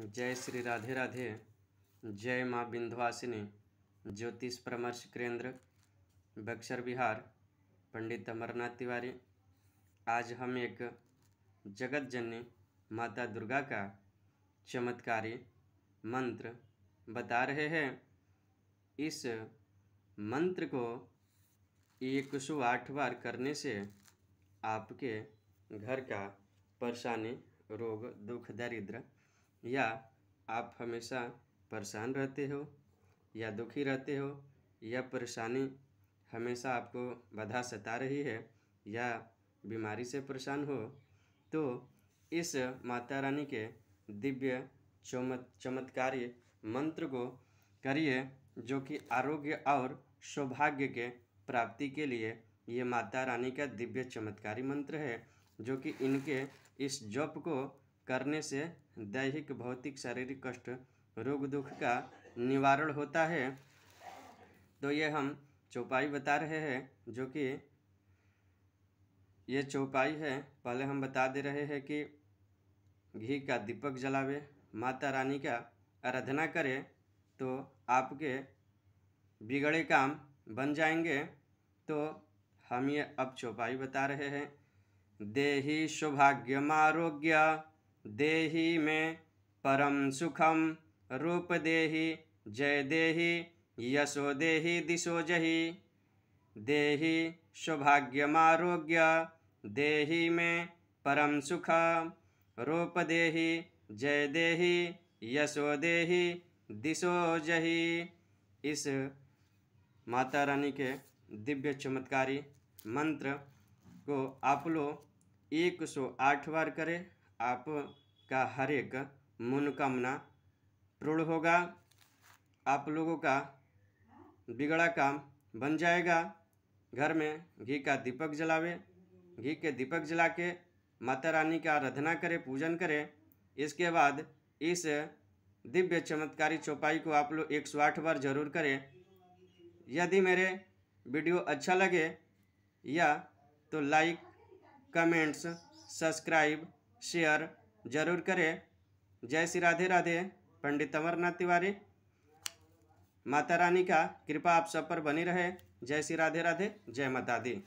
जय श्री राधे राधे जय माँ बिंधवासिनी ज्योतिष परामर्श केंद्र बक्सर बिहार पंडित अमरनाथ तिवारी आज हम एक जगत जन्य माता दुर्गा का चमत्कारी मंत्र बता रहे हैं इस मंत्र को एक सौ आठ बार करने से आपके घर का परेशानी रोग दुख दरिद्र या आप हमेशा परेशान रहते हो या दुखी रहते हो या परेशानी हमेशा आपको बाधा सता रही है या बीमारी से परेशान हो तो इस माता रानी के दिव्य चमत चमत्कारी मंत्र को करिए जो कि आरोग्य और सौभाग्य के प्राप्ति के लिए ये माता रानी का दिव्य चमत्कारी मंत्र है जो कि इनके इस जप को करने से दैहिक भौतिक शारीरिक कष्ट रोग दुख का निवारण होता है तो ये हम चौपाई बता रहे हैं जो कि ये चौपाई है पहले हम बता दे रहे हैं कि घी का दीपक जलावे माता रानी का आराधना करें तो आपके बिगड़े काम बन जाएंगे तो हम ये अब चौपाई बता रहे हैं देही सौभाग्य आरोग्य देहि में परम सुखम रूप देहि जय देहि यशो देहि दिशो जहि देहि सौभाग्यमारोग्य देहि में परम सुख रूप देहि जय देहि यशो देहि दिशो जहि इस माता रानी के दिव्य चमत्कारी मंत्र को आप लोग एक सौ आठ बार करें आपका हर एक मनोकामना पूर्ण होगा आप लोगों का बिगड़ा काम बन जाएगा घर में घी का दीपक जलावे घी के दीपक जला के माता रानी का आराधना करें पूजन करें इसके बाद इस दिव्य चमत्कारी चौपाई को आप लोग एक सौ आठ बार जरूर करें यदि मेरे वीडियो अच्छा लगे या तो लाइक कमेंट्स सब्सक्राइब शेयर जरूर करें जय श्री राधे राधे पंडित अमरनाथ तिवारी माता रानी का कृपा आप सब पर बनी रहे जय श्री राधे राधे जय माता दी